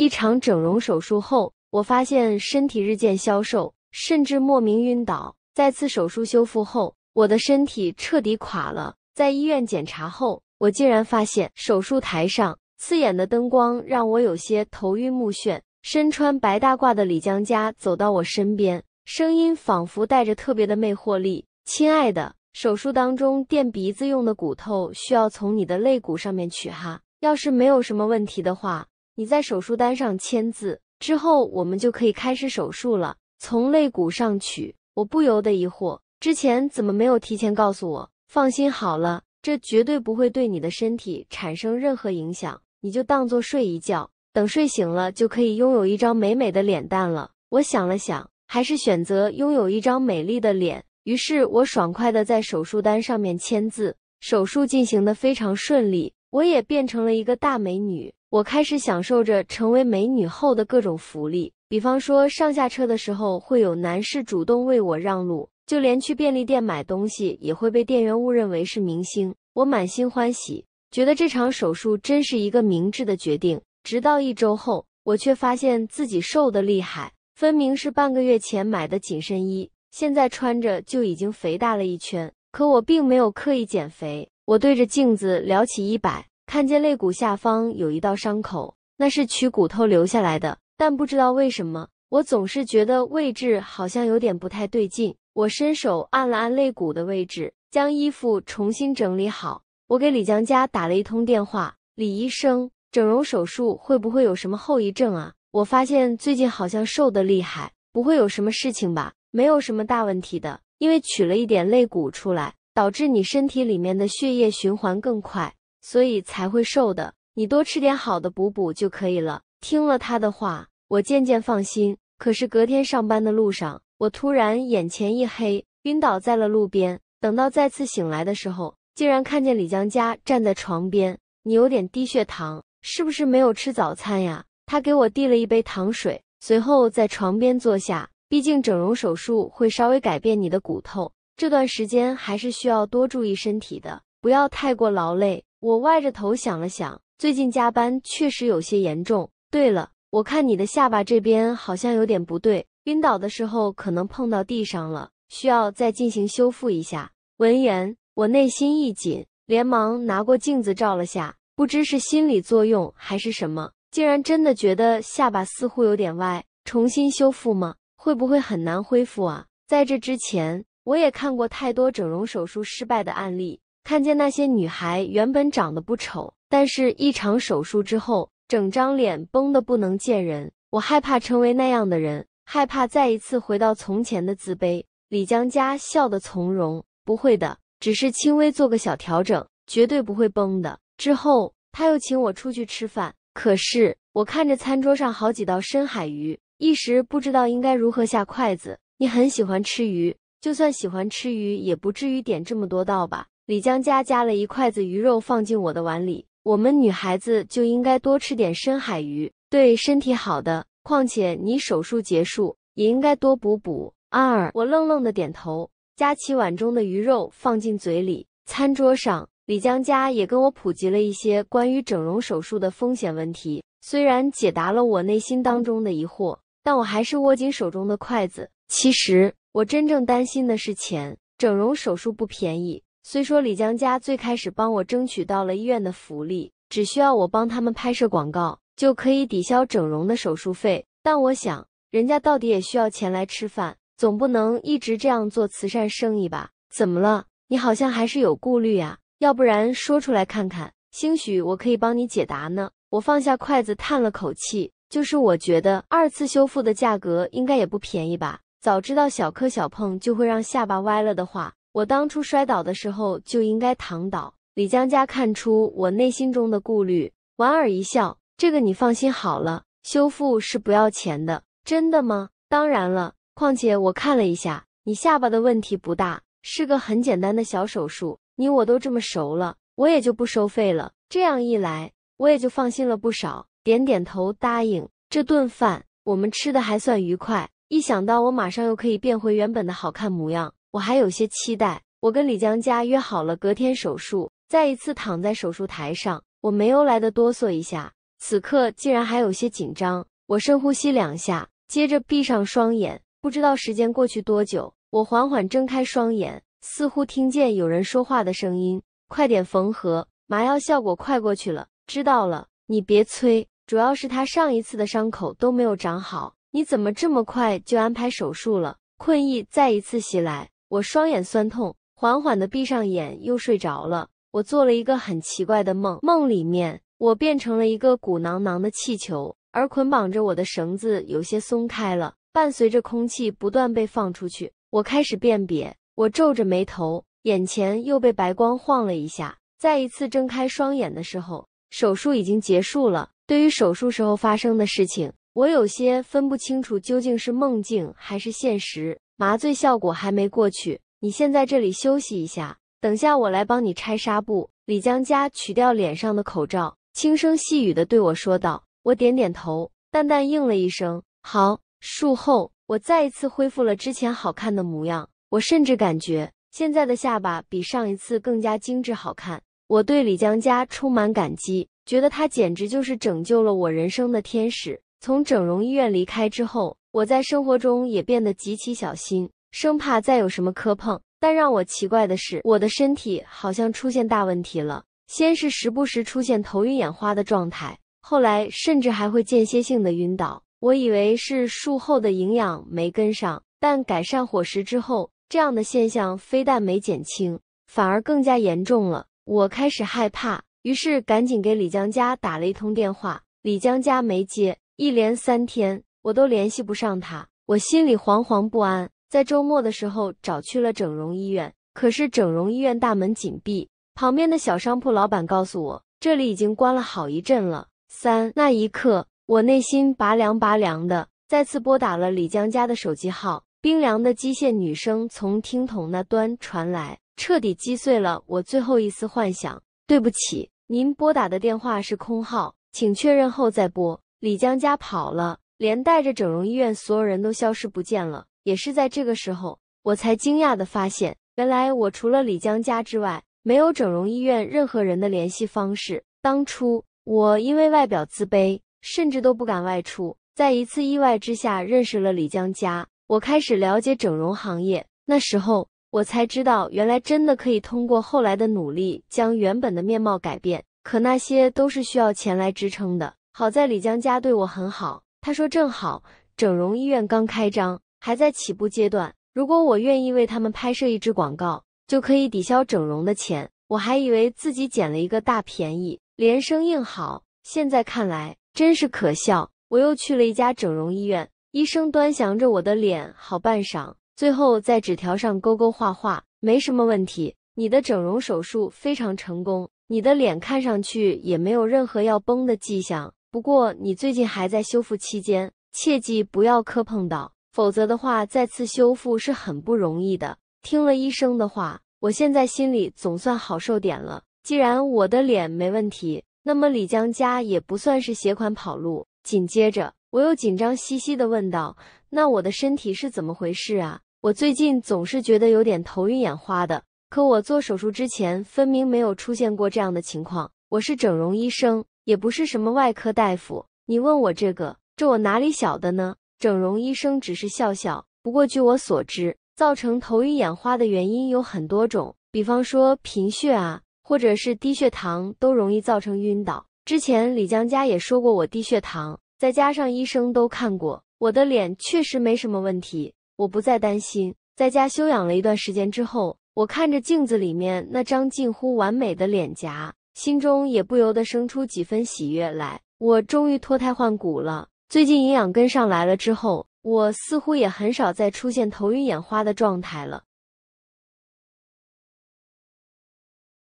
一场整容手术后，我发现身体日渐消瘦，甚至莫名晕倒。再次手术修复后，我的身体彻底垮了。在医院检查后，我竟然发现手术台上刺眼的灯光让我有些头晕目眩。身穿白大褂的李江家走到我身边，声音仿佛带着特别的魅惑力：“亲爱的，手术当中垫鼻子用的骨头需要从你的肋骨上面取哈，要是没有什么问题的话。”你在手术单上签字之后，我们就可以开始手术了。从肋骨上取。我不由得疑惑，之前怎么没有提前告诉我？放心好了，这绝对不会对你的身体产生任何影响。你就当做睡一觉，等睡醒了就可以拥有一张美美的脸蛋了。我想了想，还是选择拥有一张美丽的脸。于是，我爽快的在手术单上面签字。手术进行的非常顺利，我也变成了一个大美女。我开始享受着成为美女后的各种福利，比方说上下车的时候会有男士主动为我让路，就连去便利店买东西也会被店员误认为是明星。我满心欢喜，觉得这场手术真是一个明智的决定。直到一周后，我却发现自己瘦得厉害，分明是半个月前买的紧身衣，现在穿着就已经肥大了一圈。可我并没有刻意减肥，我对着镜子撩起衣摆。看见肋骨下方有一道伤口，那是取骨头留下来的，但不知道为什么，我总是觉得位置好像有点不太对劲。我伸手按了按肋骨的位置，将衣服重新整理好。我给李江家打了一通电话：“李医生，整容手术会不会有什么后遗症啊？我发现最近好像瘦的厉害，不会有什么事情吧？没有什么大问题的，因为取了一点肋骨出来，导致你身体里面的血液循环更快。”所以才会瘦的，你多吃点好的补补就可以了。听了他的话，我渐渐放心。可是隔天上班的路上，我突然眼前一黑，晕倒在了路边。等到再次醒来的时候，竟然看见李江家站在床边。你有点低血糖，是不是没有吃早餐呀？他给我递了一杯糖水，随后在床边坐下。毕竟整容手术会稍微改变你的骨头，这段时间还是需要多注意身体的，不要太过劳累。我歪着头想了想，最近加班确实有些严重。对了，我看你的下巴这边好像有点不对，晕倒的时候可能碰到地上了，需要再进行修复一下。闻言，我内心一紧，连忙拿过镜子照了下，不知是心理作用还是什么，竟然真的觉得下巴似乎有点歪。重新修复吗？会不会很难恢复啊？在这之前，我也看过太多整容手术失败的案例。看见那些女孩原本长得不丑，但是一场手术之后，整张脸绷得不能见人。我害怕成为那样的人，害怕再一次回到从前的自卑。李江家笑得从容：“不会的，只是轻微做个小调整，绝对不会崩的。”之后，他又请我出去吃饭。可是我看着餐桌上好几道深海鱼，一时不知道应该如何下筷子。你很喜欢吃鱼，就算喜欢吃鱼，也不至于点这么多道吧。李江家夹了一筷子鱼肉放进我的碗里。我们女孩子就应该多吃点深海鱼，对身体好的。况且你手术结束也应该多补补。二，我愣愣的点头，夹起碗中的鱼肉放进嘴里。餐桌上，李江家也跟我普及了一些关于整容手术的风险问题。虽然解答了我内心当中的疑惑，但我还是握紧手中的筷子。其实我真正担心的是钱，整容手术不便宜。虽说李江家最开始帮我争取到了医院的福利，只需要我帮他们拍摄广告就可以抵消整容的手术费，但我想人家到底也需要钱来吃饭，总不能一直这样做慈善生意吧？怎么了？你好像还是有顾虑啊？要不然说出来看看，兴许我可以帮你解答呢。我放下筷子，叹了口气，就是我觉得二次修复的价格应该也不便宜吧？早知道小磕小碰就会让下巴歪了的话。我当初摔倒的时候就应该躺倒。李江家看出我内心中的顾虑，莞尔一笑：“这个你放心好了，修复是不要钱的，真的吗？”“当然了，况且我看了一下，你下巴的问题不大，是个很简单的小手术。你我都这么熟了，我也就不收费了。这样一来，我也就放心了不少。”点点头答应。这顿饭我们吃的还算愉快。一想到我马上又可以变回原本的好看模样，我还有些期待，我跟李江家约好了隔天手术。再一次躺在手术台上，我没有来的哆嗦一下，此刻竟然还有些紧张。我深呼吸两下，接着闭上双眼。不知道时间过去多久，我缓缓睁开双眼，似乎听见有人说话的声音：“快点缝合，麻药效果快过去了。”“知道了，你别催，主要是他上一次的伤口都没有长好。”“你怎么这么快就安排手术了？”困意再一次袭来。我双眼酸痛，缓缓地闭上眼，又睡着了。我做了一个很奇怪的梦，梦里面我变成了一个鼓囊囊的气球，而捆绑着我的绳子有些松开了。伴随着空气不断被放出去，我开始辨别。我皱着眉头，眼前又被白光晃了一下。再一次睁开双眼的时候，手术已经结束了。对于手术时候发生的事情，我有些分不清楚究竟是梦境还是现实。麻醉效果还没过去，你先在这里休息一下，等下我来帮你拆纱布。李江家取掉脸上的口罩，轻声细语地对我说道。我点点头，淡淡应了一声“好”。术后，我再一次恢复了之前好看的模样，我甚至感觉现在的下巴比上一次更加精致好看。我对李江家充满感激，觉得他简直就是拯救了我人生的天使。从整容医院离开之后。我在生活中也变得极其小心，生怕再有什么磕碰。但让我奇怪的是，我的身体好像出现大问题了。先是时不时出现头晕眼花的状态，后来甚至还会间歇性的晕倒。我以为是术后的营养没跟上，但改善伙食之后，这样的现象非但没减轻，反而更加严重了。我开始害怕，于是赶紧给李江家打了一通电话。李江家没接，一连三天。我都联系不上他，我心里惶惶不安。在周末的时候找去了整容医院，可是整容医院大门紧闭。旁边的小商铺老板告诉我，这里已经关了好一阵了。三，那一刻我内心拔凉拔凉的。再次拨打了李江家的手机号，冰凉的机械女声从听筒那端传来，彻底击碎了我最后一丝幻想。对不起，您拨打的电话是空号，请确认后再拨。李江家跑了。连带着整容医院所有人都消失不见了。也是在这个时候，我才惊讶的发现，原来我除了李江家之外，没有整容医院任何人的联系方式。当初我因为外表自卑，甚至都不敢外出。在一次意外之下，认识了李江家，我开始了解整容行业。那时候，我才知道，原来真的可以通过后来的努力，将原本的面貌改变。可那些都是需要钱来支撑的。好在李江家对我很好。他说：“正好，整容医院刚开张，还在起步阶段。如果我愿意为他们拍摄一支广告，就可以抵消整容的钱。”我还以为自己捡了一个大便宜，连声应好。现在看来，真是可笑。我又去了一家整容医院，医生端详着我的脸，好半晌，最后在纸条上勾勾画画：“没什么问题，你的整容手术非常成功，你的脸看上去也没有任何要崩的迹象。”不过你最近还在修复期间，切记不要磕碰到，否则的话再次修复是很不容易的。听了医生的话，我现在心里总算好受点了。既然我的脸没问题，那么李江家也不算是携款跑路。紧接着，我又紧张兮兮地问道：“那我的身体是怎么回事啊？我最近总是觉得有点头晕眼花的，可我做手术之前分明没有出现过这样的情况。”我是整容医生。也不是什么外科大夫，你问我这个，这我哪里晓得呢？整容医生只是笑笑。不过据我所知，造成头晕眼花的原因有很多种，比方说贫血啊，或者是低血糖，都容易造成晕倒。之前李江家也说过我低血糖，再加上医生都看过我的脸，确实没什么问题，我不再担心。在家休养了一段时间之后，我看着镜子里面那张近乎完美的脸颊。心中也不由得生出几分喜悦来。我终于脱胎换骨了。最近营养跟上来了之后，我似乎也很少再出现头晕眼花的状态了。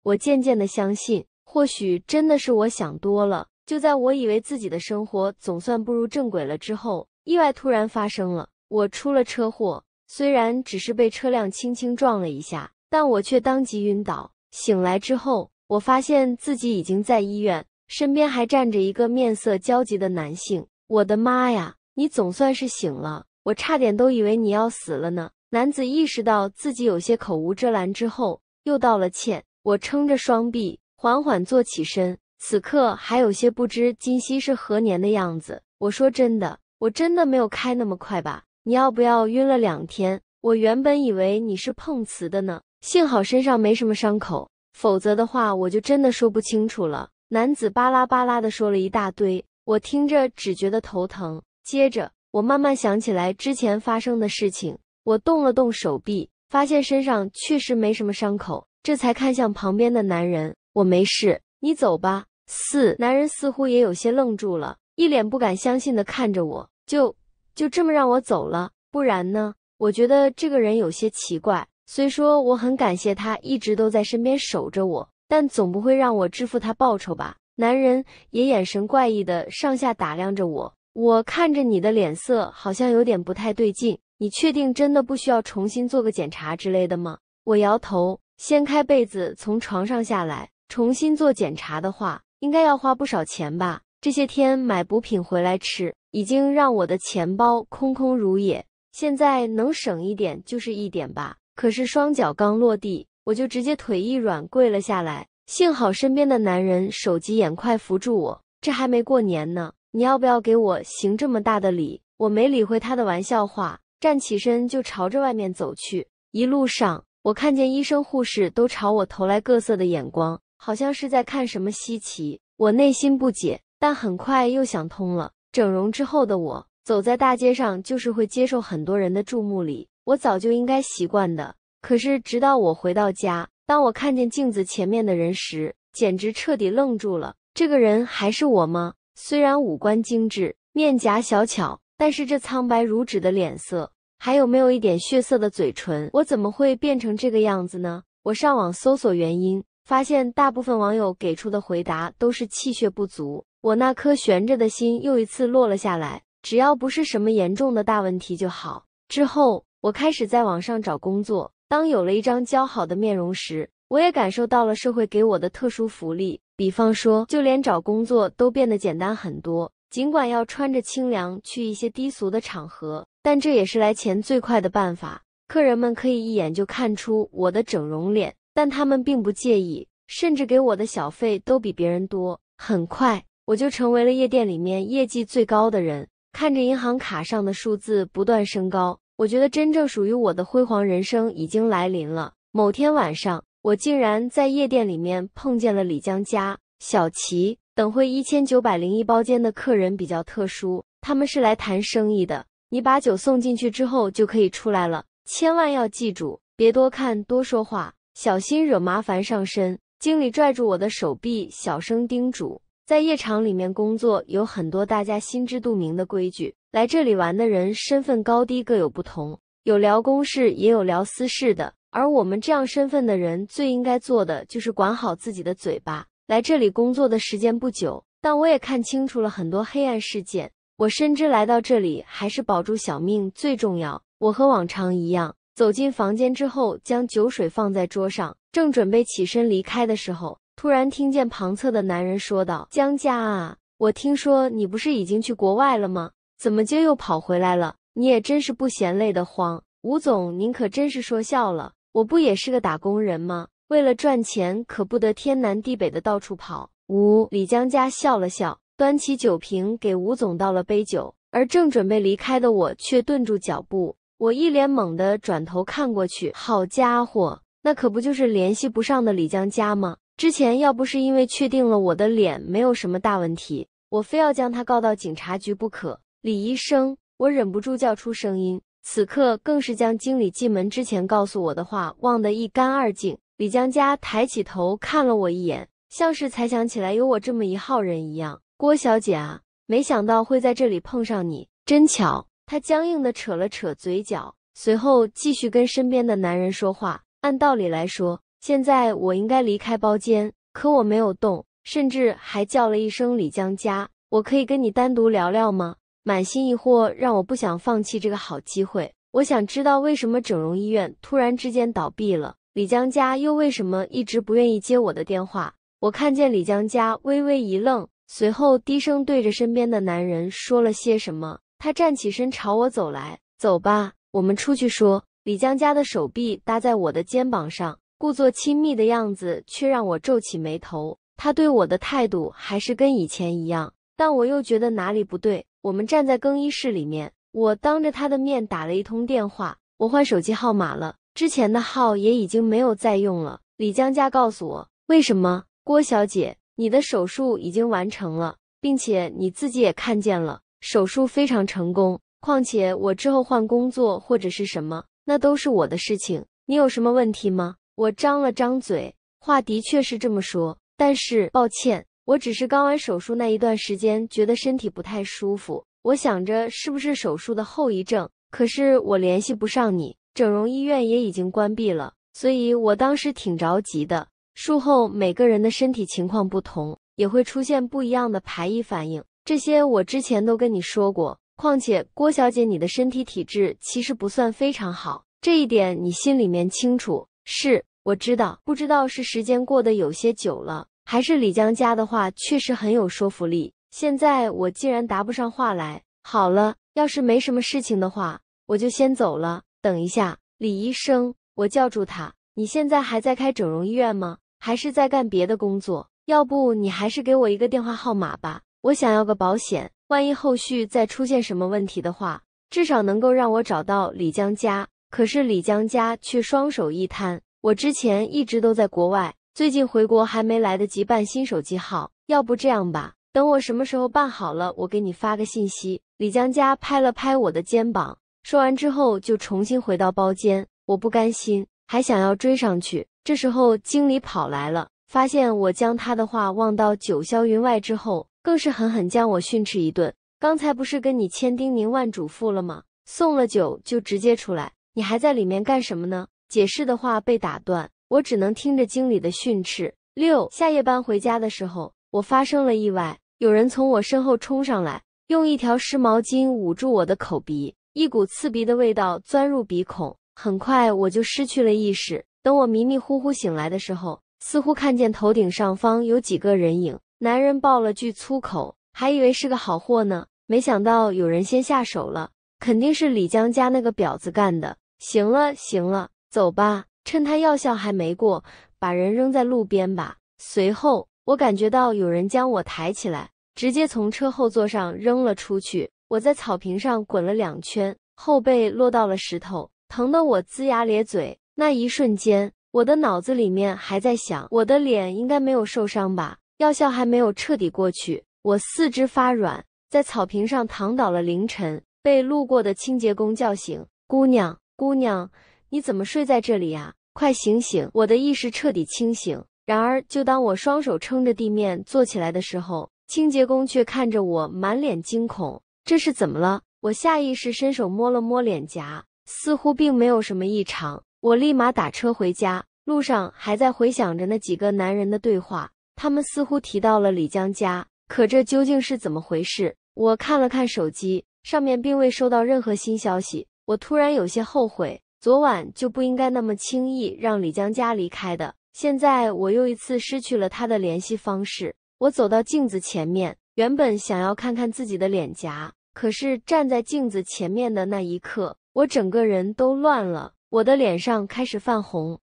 我渐渐的相信，或许真的是我想多了。就在我以为自己的生活总算步入正轨了之后，意外突然发生了。我出了车祸，虽然只是被车辆轻轻撞了一下，但我却当即晕倒。醒来之后。我发现自己已经在医院，身边还站着一个面色焦急的男性。我的妈呀！你总算是醒了，我差点都以为你要死了呢。男子意识到自己有些口无遮拦之后，又道了歉。我撑着双臂，缓缓坐起身，此刻还有些不知今夕是何年的样子。我说真的，我真的没有开那么快吧？你要不要晕了两天？我原本以为你是碰瓷的呢，幸好身上没什么伤口。否则的话，我就真的说不清楚了。男子巴拉巴拉的说了一大堆，我听着只觉得头疼。接着，我慢慢想起来之前发生的事情。我动了动手臂，发现身上确实没什么伤口，这才看向旁边的男人：“我没事，你走吧。”四男人似乎也有些愣住了，一脸不敢相信的看着我：“就就这么让我走了？不然呢？”我觉得这个人有些奇怪。虽说我很感谢他一直都在身边守着我，但总不会让我支付他报酬吧？男人也眼神怪异的上下打量着我。我看着你的脸色，好像有点不太对劲。你确定真的不需要重新做个检查之类的吗？我摇头，掀开被子从床上下来。重新做检查的话，应该要花不少钱吧？这些天买补品回来吃，已经让我的钱包空空如也。现在能省一点就是一点吧。可是双脚刚落地，我就直接腿一软跪了下来。幸好身边的男人手疾眼快扶住我。这还没过年呢，你要不要给我行这么大的礼？我没理会他的玩笑话，站起身就朝着外面走去。一路上，我看见医生、护士都朝我投来各色的眼光，好像是在看什么稀奇。我内心不解，但很快又想通了：整容之后的我，走在大街上就是会接受很多人的注目礼。我早就应该习惯的，可是直到我回到家，当我看见镜子前面的人时，简直彻底愣住了。这个人还是我吗？虽然五官精致，面颊小巧，但是这苍白如纸的脸色，还有没有一点血色的嘴唇，我怎么会变成这个样子呢？我上网搜索原因，发现大部分网友给出的回答都是气血不足。我那颗悬着的心又一次落了下来。只要不是什么严重的大问题就好。之后。我开始在网上找工作。当有了一张姣好的面容时，我也感受到了社会给我的特殊福利。比方说，就连找工作都变得简单很多。尽管要穿着清凉去一些低俗的场合，但这也是来钱最快的办法。客人们可以一眼就看出我的整容脸，但他们并不介意，甚至给我的小费都比别人多。很快，我就成为了夜店里面业绩最高的人。看着银行卡上的数字不断升高。我觉得真正属于我的辉煌人生已经来临了。某天晚上，我竟然在夜店里面碰见了李江家、小齐。等会一千九百零一包间的客人比较特殊，他们是来谈生意的。你把酒送进去之后就可以出来了，千万要记住，别多看、多说话，小心惹麻烦上身。经理拽住我的手臂，小声叮嘱。在夜场里面工作，有很多大家心知肚明的规矩。来这里玩的人，身份高低各有不同，有聊公事，也有聊私事的。而我们这样身份的人，最应该做的就是管好自己的嘴巴。来这里工作的时间不久，但我也看清楚了很多黑暗事件。我深知来到这里，还是保住小命最重要。我和往常一样，走进房间之后，将酒水放在桌上，正准备起身离开的时候。突然听见旁侧的男人说道：“江家啊，我听说你不是已经去国外了吗？怎么今又跑回来了？你也真是不嫌累得慌。”吴总，您可真是说笑了，我不也是个打工人吗？为了赚钱，可不得天南地北的到处跑。吴李江家笑了笑，端起酒瓶给吴总倒了杯酒，而正准备离开的我却顿住脚步，我一脸懵的转头看过去，好家伙，那可不就是联系不上的李江家吗？之前要不是因为确定了我的脸没有什么大问题，我非要将他告到警察局不可。李医生，我忍不住叫出声音，此刻更是将经理进门之前告诉我的话忘得一干二净。李江家抬起头看了我一眼，像是才想起来有我这么一号人一样。郭小姐啊，没想到会在这里碰上你，真巧。他僵硬的扯了扯嘴角，随后继续跟身边的男人说话。按道理来说。现在我应该离开包间，可我没有动，甚至还叫了一声李江家。我可以跟你单独聊聊吗？满心疑惑，让我不想放弃这个好机会。我想知道为什么整容医院突然之间倒闭了，李江家又为什么一直不愿意接我的电话。我看见李江家微微一愣，随后低声对着身边的男人说了些什么。他站起身朝我走来，走吧，我们出去说。李江家的手臂搭在我的肩膀上。故作亲密的样子，却让我皱起眉头。他对我的态度还是跟以前一样，但我又觉得哪里不对。我们站在更衣室里面，我当着他的面打了一通电话。我换手机号码了，之前的号也已经没有再用了。李江家告诉我，为什么？郭小姐，你的手术已经完成了，并且你自己也看见了，手术非常成功。况且我之后换工作或者是什么，那都是我的事情。你有什么问题吗？我张了张嘴，话的确是这么说，但是抱歉，我只是刚完手术那一段时间，觉得身体不太舒服。我想着是不是手术的后遗症，可是我联系不上你，整容医院也已经关闭了，所以我当时挺着急的。术后每个人的身体情况不同，也会出现不一样的排异反应，这些我之前都跟你说过。况且郭小姐，你的身体体质其实不算非常好，这一点你心里面清楚，是。我知道，不知道是时间过得有些久了，还是李江家的话确实很有说服力。现在我竟然答不上话来。好了，要是没什么事情的话，我就先走了。等一下，李医生，我叫住他。你现在还在开整容医院吗？还是在干别的工作？要不你还是给我一个电话号码吧。我想要个保险，万一后续再出现什么问题的话，至少能够让我找到李江家。可是李江家却双手一摊。我之前一直都在国外，最近回国还没来得及办新手机号。要不这样吧，等我什么时候办好了，我给你发个信息。李江家拍了拍我的肩膀，说完之后就重新回到包间。我不甘心，还想要追上去。这时候经理跑来了，发现我将他的话忘到九霄云外之后，更是狠狠将我训斥一顿。刚才不是跟你千叮咛万嘱咐了吗？送了酒就直接出来，你还在里面干什么呢？解释的话被打断，我只能听着经理的训斥。六下夜班回家的时候，我发生了意外，有人从我身后冲上来，用一条湿毛巾捂住我的口鼻，一股刺鼻的味道钻入鼻孔，很快我就失去了意识。等我迷迷糊糊醒来的时候，似乎看见头顶上方有几个人影。男人爆了句粗口，还以为是个好货呢，没想到有人先下手了，肯定是李江家那个婊子干的。行了，行了。走吧，趁他药效还没过，把人扔在路边吧。随后，我感觉到有人将我抬起来，直接从车后座上扔了出去。我在草坪上滚了两圈，后背落到了石头，疼得我龇牙咧嘴。那一瞬间，我的脑子里面还在想：我的脸应该没有受伤吧？药效还没有彻底过去，我四肢发软，在草坪上躺倒了。凌晨被路过的清洁工叫醒，姑娘，姑娘。你怎么睡在这里呀？快醒醒！我的意识彻底清醒。然而，就当我双手撑着地面坐起来的时候，清洁工却看着我，满脸惊恐。这是怎么了？我下意识伸手摸了摸脸颊，似乎并没有什么异常。我立马打车回家，路上还在回想着那几个男人的对话。他们似乎提到了李江家，可这究竟是怎么回事？我看了看手机，上面并未收到任何新消息。我突然有些后悔。昨晚就不应该那么轻易让李江家离开的。现在我又一次失去了他的联系方式。我走到镜子前面，原本想要看看自己的脸颊，可是站在镜子前面的那一刻，我整个人都乱了。我的脸上开始泛红，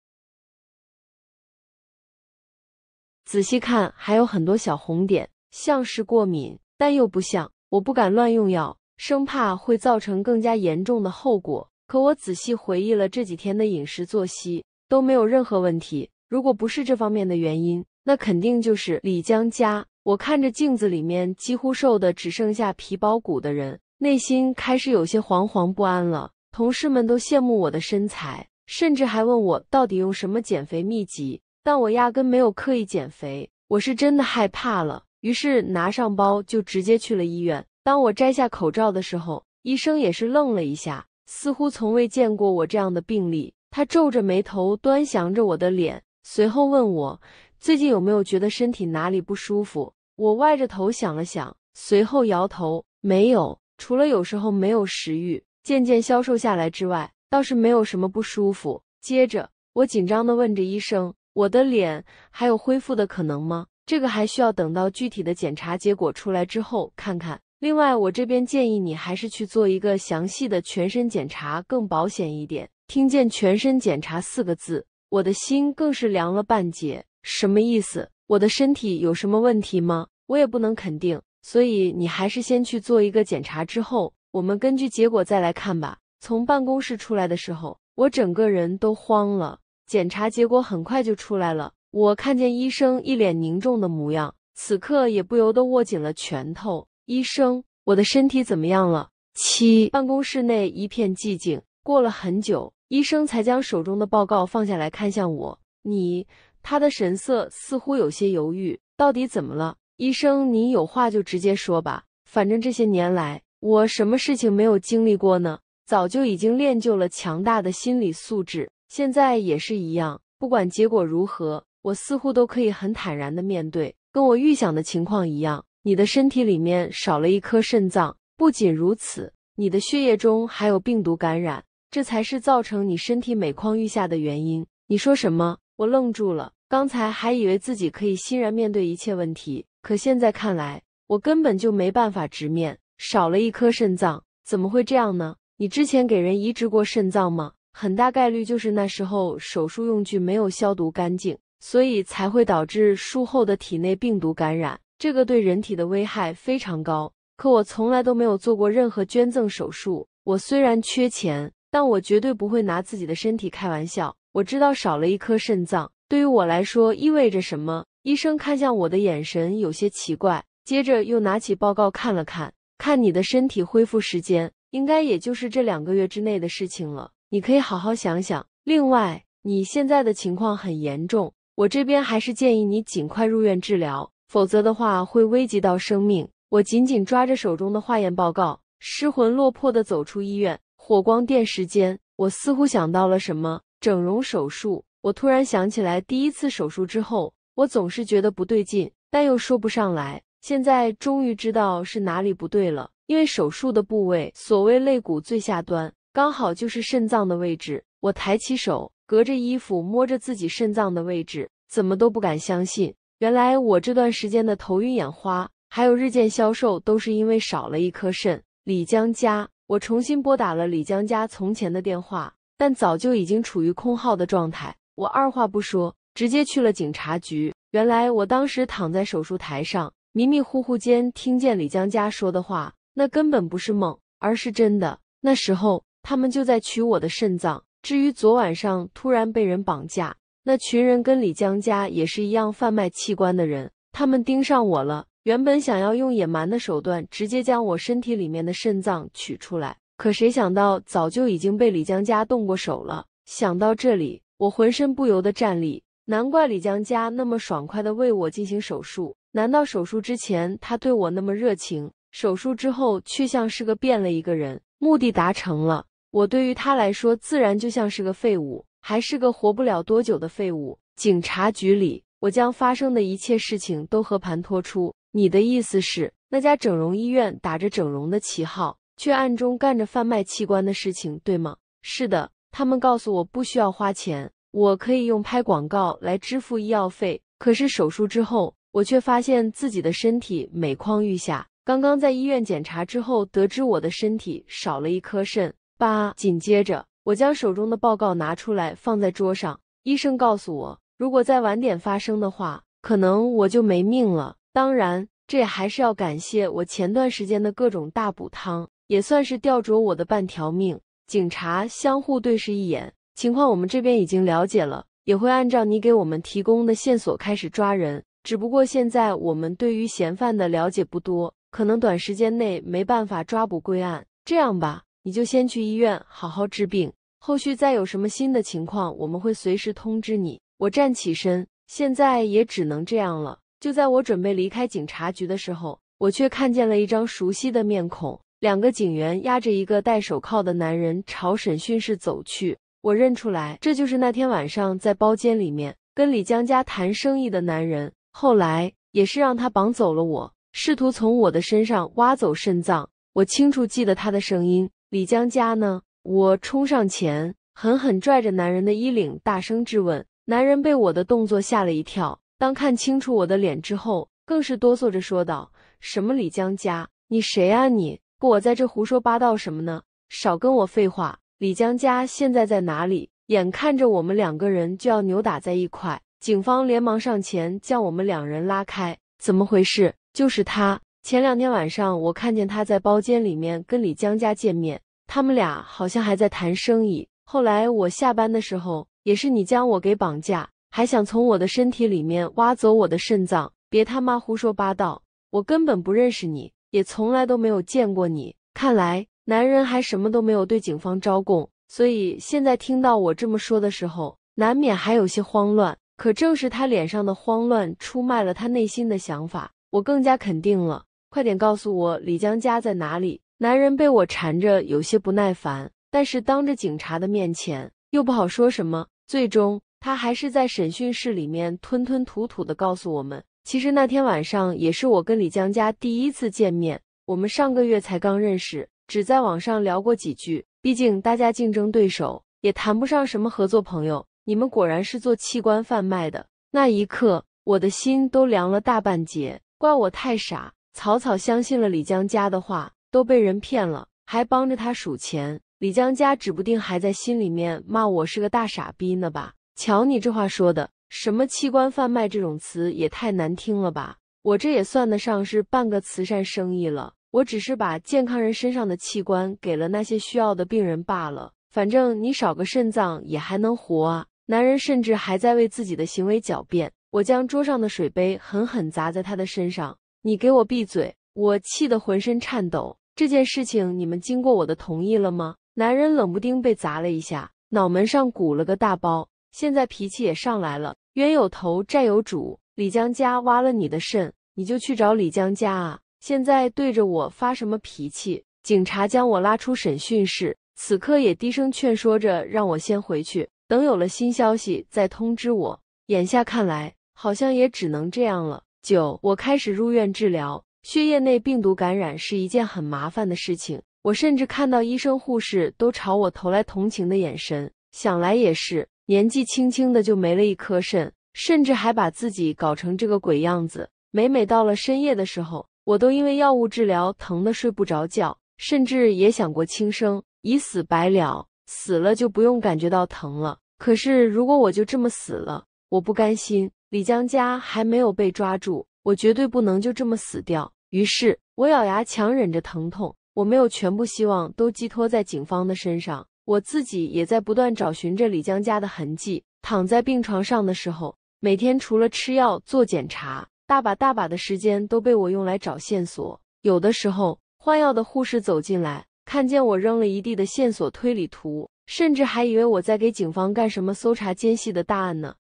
仔细看还有很多小红点，像是过敏，但又不像。我不敢乱用药，生怕会造成更加严重的后果。可我仔细回忆了这几天的饮食作息，都没有任何问题。如果不是这方面的原因，那肯定就是李江家。我看着镜子里面几乎瘦的只剩下皮包骨的人，内心开始有些惶惶不安了。同事们都羡慕我的身材，甚至还问我到底用什么减肥秘籍。但我压根没有刻意减肥，我是真的害怕了。于是拿上包就直接去了医院。当我摘下口罩的时候，医生也是愣了一下。似乎从未见过我这样的病例，他皱着眉头端详着我的脸，随后问我最近有没有觉得身体哪里不舒服。我歪着头想了想，随后摇头，没有。除了有时候没有食欲，渐渐消瘦下来之外，倒是没有什么不舒服。接着，我紧张地问着医生：“我的脸还有恢复的可能吗？”这个还需要等到具体的检查结果出来之后看看。另外，我这边建议你还是去做一个详细的全身检查，更保险一点。听见“全身检查”四个字，我的心更是凉了半截。什么意思？我的身体有什么问题吗？我也不能肯定。所以你还是先去做一个检查，之后我们根据结果再来看吧。从办公室出来的时候，我整个人都慌了。检查结果很快就出来了，我看见医生一脸凝重的模样，此刻也不由得握紧了拳头。医生，我的身体怎么样了？七办公室内一片寂静，过了很久，医生才将手中的报告放下来看向我。你，他的神色似乎有些犹豫。到底怎么了？医生，你有话就直接说吧，反正这些年来我什么事情没有经历过呢，早就已经练就了强大的心理素质，现在也是一样，不管结果如何，我似乎都可以很坦然的面对。跟我预想的情况一样。你的身体里面少了一颗肾脏，不仅如此，你的血液中还有病毒感染，这才是造成你身体每况愈下的原因。你说什么？我愣住了。刚才还以为自己可以欣然面对一切问题，可现在看来，我根本就没办法直面。少了一颗肾脏，怎么会这样呢？你之前给人移植过肾脏吗？很大概率就是那时候手术用具没有消毒干净，所以才会导致术后的体内病毒感染。这个对人体的危害非常高。可我从来都没有做过任何捐赠手术。我虽然缺钱，但我绝对不会拿自己的身体开玩笑。我知道少了一颗肾脏对于我来说意味着什么。医生看向我的眼神有些奇怪，接着又拿起报告看了看。看你的身体恢复时间应该也就是这两个月之内的事情了。你可以好好想想。另外，你现在的情况很严重，我这边还是建议你尽快入院治疗。否则的话会危及到生命。我紧紧抓着手中的化验报告，失魂落魄的走出医院。火光电时间，我似乎想到了什么。整容手术，我突然想起来，第一次手术之后，我总是觉得不对劲，但又说不上来。现在终于知道是哪里不对了，因为手术的部位，所谓肋骨最下端，刚好就是肾脏的位置。我抬起手，隔着衣服摸着自己肾脏的位置，怎么都不敢相信。原来我这段时间的头晕眼花，还有日渐消瘦，都是因为少了一颗肾。李江家，我重新拨打了李江家从前的电话，但早就已经处于空号的状态。我二话不说，直接去了警察局。原来我当时躺在手术台上，迷迷糊糊间听见李江家说的话，那根本不是梦，而是真的。那时候他们就在取我的肾脏。至于昨晚上突然被人绑架。那群人跟李江家也是一样贩卖器官的人，他们盯上我了。原本想要用野蛮的手段直接将我身体里面的肾脏取出来，可谁想到早就已经被李江家动过手了。想到这里，我浑身不由得战栗。难怪李江家那么爽快的为我进行手术，难道手术之前他对我那么热情，手术之后却像是个变了一个人？目的达成了，我对于他来说自然就像是个废物。还是个活不了多久的废物。警察局里，我将发生的一切事情都和盘托出。你的意思是，那家整容医院打着整容的旗号，却暗中干着贩卖器官的事情，对吗？是的，他们告诉我不需要花钱，我可以用拍广告来支付医药费。可是手术之后，我却发现自己的身体每况愈下。刚刚在医院检查之后，得知我的身体少了一颗肾。八，紧接着。我将手中的报告拿出来，放在桌上。医生告诉我，如果再晚点发生的话，可能我就没命了。当然，这也还是要感谢我前段时间的各种大补汤，也算是吊着我的半条命。警察相互对视一眼，情况我们这边已经了解了，也会按照你给我们提供的线索开始抓人。只不过现在我们对于嫌犯的了解不多，可能短时间内没办法抓捕归案。这样吧。你就先去医院好好治病，后续再有什么新的情况，我们会随时通知你。我站起身，现在也只能这样了。就在我准备离开警察局的时候，我却看见了一张熟悉的面孔。两个警员押着一个戴手铐的男人朝审讯室走去，我认出来，这就是那天晚上在包间里面跟李江家谈生意的男人。后来也是让他绑走了我，试图从我的身上挖走肾脏。我清楚记得他的声音。李江家呢？我冲上前，狠狠拽着男人的衣领，大声质问。男人被我的动作吓了一跳，当看清楚我的脸之后，更是哆嗦着说道：“什么李江家？你谁啊？你我在这胡说八道什么呢？少跟我废话！李江家现在在哪里？”眼看着我们两个人就要扭打在一块，警方连忙上前将我们两人拉开。怎么回事？就是他。前两天晚上，我看见他在包间里面跟李江家见面，他们俩好像还在谈生意。后来我下班的时候，也是你将我给绑架，还想从我的身体里面挖走我的肾脏？别他妈胡说八道，我根本不认识你，也从来都没有见过你。看来男人还什么都没有对警方招供，所以现在听到我这么说的时候，难免还有些慌乱。可正是他脸上的慌乱，出卖了他内心的想法，我更加肯定了。快点告诉我李江家在哪里！男人被我缠着，有些不耐烦，但是当着警察的面前又不好说什么。最终，他还是在审讯室里面吞吞吐吐的告诉我们，其实那天晚上也是我跟李江家第一次见面。我们上个月才刚认识，只在网上聊过几句。毕竟大家竞争对手，也谈不上什么合作朋友。你们果然是做器官贩卖的。那一刻，我的心都凉了大半截。怪我太傻。草草相信了李江家的话，都被人骗了，还帮着他数钱。李江家指不定还在心里面骂我是个大傻逼呢吧？瞧你这话说的，什么器官贩卖这种词也太难听了吧！我这也算得上是半个慈善生意了，我只是把健康人身上的器官给了那些需要的病人罢了。反正你少个肾脏也还能活啊！男人甚至还在为自己的行为狡辩。我将桌上的水杯狠狠砸在他的身上。你给我闭嘴！我气得浑身颤抖。这件事情你们经过我的同意了吗？男人冷不丁被砸了一下，脑门上鼓了个大包，现在脾气也上来了。冤有头，债有主，李江家挖了你的肾，你就去找李江家啊！现在对着我发什么脾气？警察将我拉出审讯室，此刻也低声劝说着，让我先回去，等有了新消息再通知我。眼下看来，好像也只能这样了。九，我开始入院治疗，血液内病毒感染是一件很麻烦的事情。我甚至看到医生、护士都朝我投来同情的眼神。想来也是，年纪轻轻的就没了一颗肾，甚至还把自己搞成这个鬼样子。每每到了深夜的时候，我都因为药物治疗疼的睡不着觉，甚至也想过轻生，以死白了，死了就不用感觉到疼了。可是如果我就这么死了，我不甘心。李江家还没有被抓住，我绝对不能就这么死掉。于是，我咬牙强忍着疼痛。我没有全部希望都寄托在警方的身上，我自己也在不断找寻着李江家的痕迹。躺在病床上的时候，每天除了吃药、做检查，大把大把的时间都被我用来找线索。有的时候换药的护士走进来，看见我扔了一地的线索推理图，甚至还以为我在给警方干什么搜查奸细的大案呢。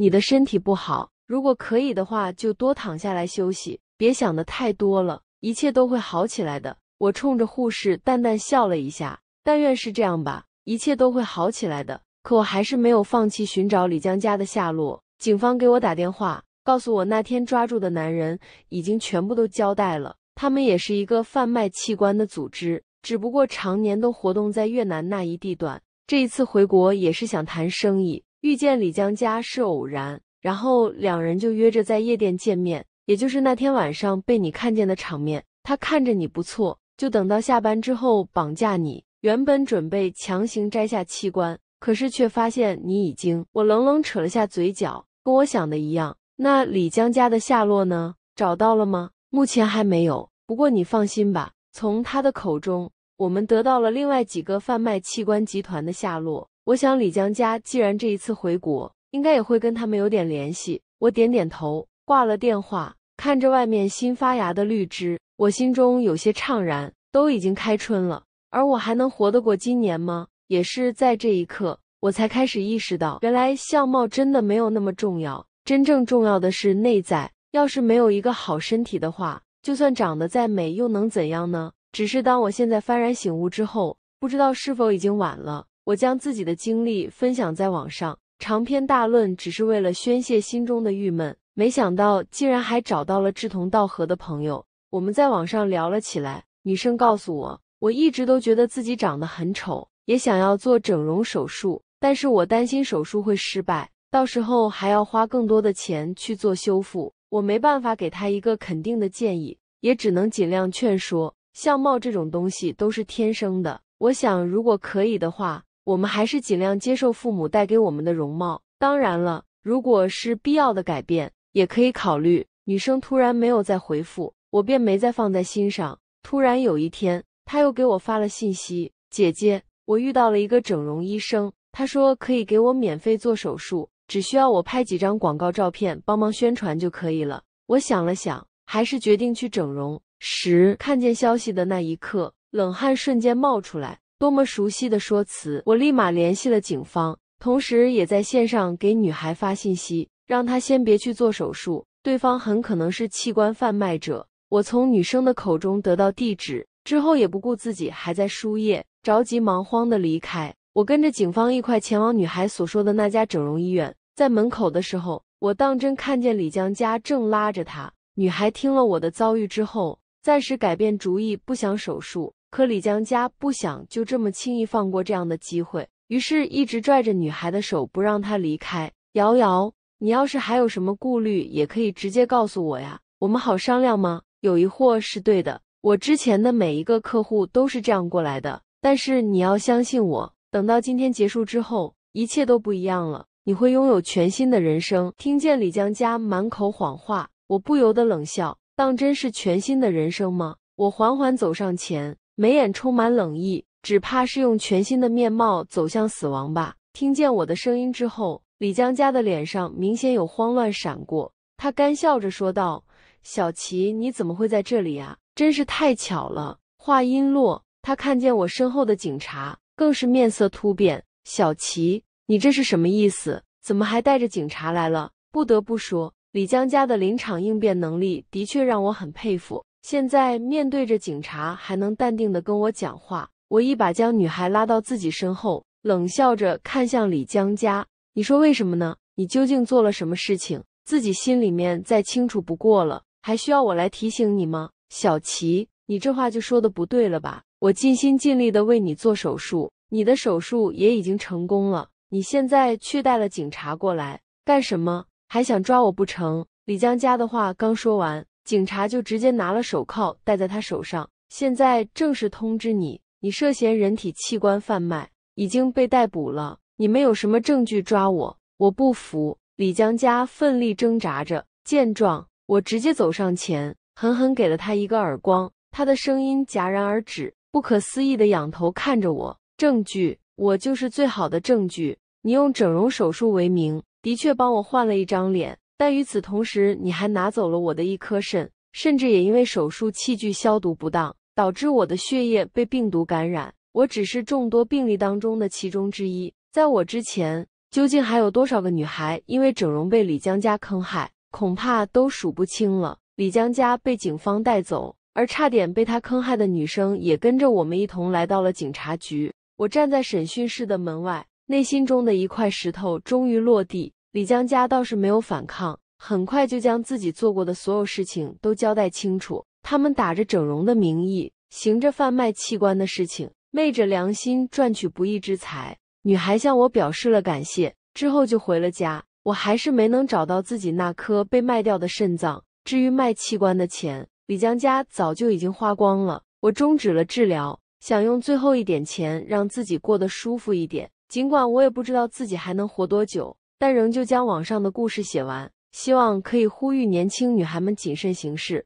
你的身体不好，如果可以的话，就多躺下来休息，别想的太多了，一切都会好起来的。我冲着护士淡淡笑了一下，但愿是这样吧，一切都会好起来的。可我还是没有放弃寻找李江家的下落。警方给我打电话，告诉我那天抓住的男人已经全部都交代了，他们也是一个贩卖器官的组织，只不过常年都活动在越南那一地段。这一次回国也是想谈生意。遇见李江家是偶然，然后两人就约着在夜店见面，也就是那天晚上被你看见的场面。他看着你不错，就等到下班之后绑架你。原本准备强行摘下器官，可是却发现你已经……我冷冷扯了下嘴角，跟我想的一样。那李江家的下落呢？找到了吗？目前还没有。不过你放心吧，从他的口中，我们得到了另外几个贩卖器官集团的下落。我想李江家既然这一次回国，应该也会跟他们有点联系。我点点头，挂了电话，看着外面新发芽的绿枝，我心中有些怅然。都已经开春了，而我还能活得过今年吗？也是在这一刻，我才开始意识到，原来相貌真的没有那么重要，真正重要的是内在。要是没有一个好身体的话，就算长得再美，又能怎样呢？只是当我现在幡然醒悟之后，不知道是否已经晚了。我将自己的经历分享在网上，长篇大论只是为了宣泄心中的郁闷，没想到竟然还找到了志同道合的朋友。我们在网上聊了起来，女生告诉我，我一直都觉得自己长得很丑，也想要做整容手术，但是我担心手术会失败，到时候还要花更多的钱去做修复。我没办法给她一个肯定的建议，也只能尽量劝说。相貌这种东西都是天生的，我想如果可以的话。我们还是尽量接受父母带给我们的容貌。当然了，如果是必要的改变，也可以考虑。女生突然没有再回复，我便没再放在心上。突然有一天，她又给我发了信息：“姐姐，我遇到了一个整容医生，他说可以给我免费做手术，只需要我拍几张广告照片帮忙宣传就可以了。”我想了想，还是决定去整容。十看见消息的那一刻，冷汗瞬间冒出来。多么熟悉的说辞！我立马联系了警方，同时也在线上给女孩发信息，让她先别去做手术。对方很可能是器官贩卖者。我从女生的口中得到地址之后，也不顾自己还在输液，着急忙慌的离开。我跟着警方一块前往女孩所说的那家整容医院，在门口的时候，我当真看见李江家正拉着她。女孩听了我的遭遇之后，暂时改变主意，不想手术。可李江家不想就这么轻易放过这样的机会，于是一直拽着女孩的手不让她离开。瑶瑶，你要是还有什么顾虑，也可以直接告诉我呀，我们好商量吗？有疑惑是对的，我之前的每一个客户都是这样过来的。但是你要相信我，等到今天结束之后，一切都不一样了，你会拥有全新的人生。听见李江家满口谎话，我不由得冷笑：当真是全新的人生吗？我缓缓走上前。眉眼充满冷意，只怕是用全新的面貌走向死亡吧。听见我的声音之后，李江家的脸上明显有慌乱闪过。他干笑着说道：“小琪，你怎么会在这里啊？真是太巧了。”话音落，他看见我身后的警察，更是面色突变。“小琪，你这是什么意思？怎么还带着警察来了？”不得不说，李江家的临场应变能力的确让我很佩服。现在面对着警察，还能淡定的跟我讲话？我一把将女孩拉到自己身后，冷笑着看向李江家：“你说为什么呢？你究竟做了什么事情？自己心里面再清楚不过了，还需要我来提醒你吗？”小琪，你这话就说的不对了吧？我尽心尽力的为你做手术，你的手术也已经成功了，你现在却带了警察过来干什么？还想抓我不成？李江家的话刚说完。警察就直接拿了手铐戴在他手上。现在正式通知你，你涉嫌人体器官贩卖，已经被逮捕了。你们有什么证据抓我？我不服！李江家奋力挣扎着，见状，我直接走上前，狠狠给了他一个耳光。他的声音戛然而止，不可思议地仰头看着我。证据，我就是最好的证据。你用整容手术为名，的确帮我换了一张脸。但与此同时，你还拿走了我的一颗肾，甚至也因为手术器具消毒不当，导致我的血液被病毒感染。我只是众多病例当中的其中之一。在我之前，究竟还有多少个女孩因为整容被李江家坑害，恐怕都数不清了。李江家被警方带走，而差点被他坑害的女生也跟着我们一同来到了警察局。我站在审讯室的门外，内心中的一块石头终于落地。李江家倒是没有反抗，很快就将自己做过的所有事情都交代清楚。他们打着整容的名义，行着贩卖器官的事情，昧着良心赚取不义之财。女孩向我表示了感谢，之后就回了家。我还是没能找到自己那颗被卖掉的肾脏。至于卖器官的钱，李江家早就已经花光了。我终止了治疗，想用最后一点钱让自己过得舒服一点。尽管我也不知道自己还能活多久。但仍旧将网上的故事写完，希望可以呼吁年轻女孩们谨慎行事。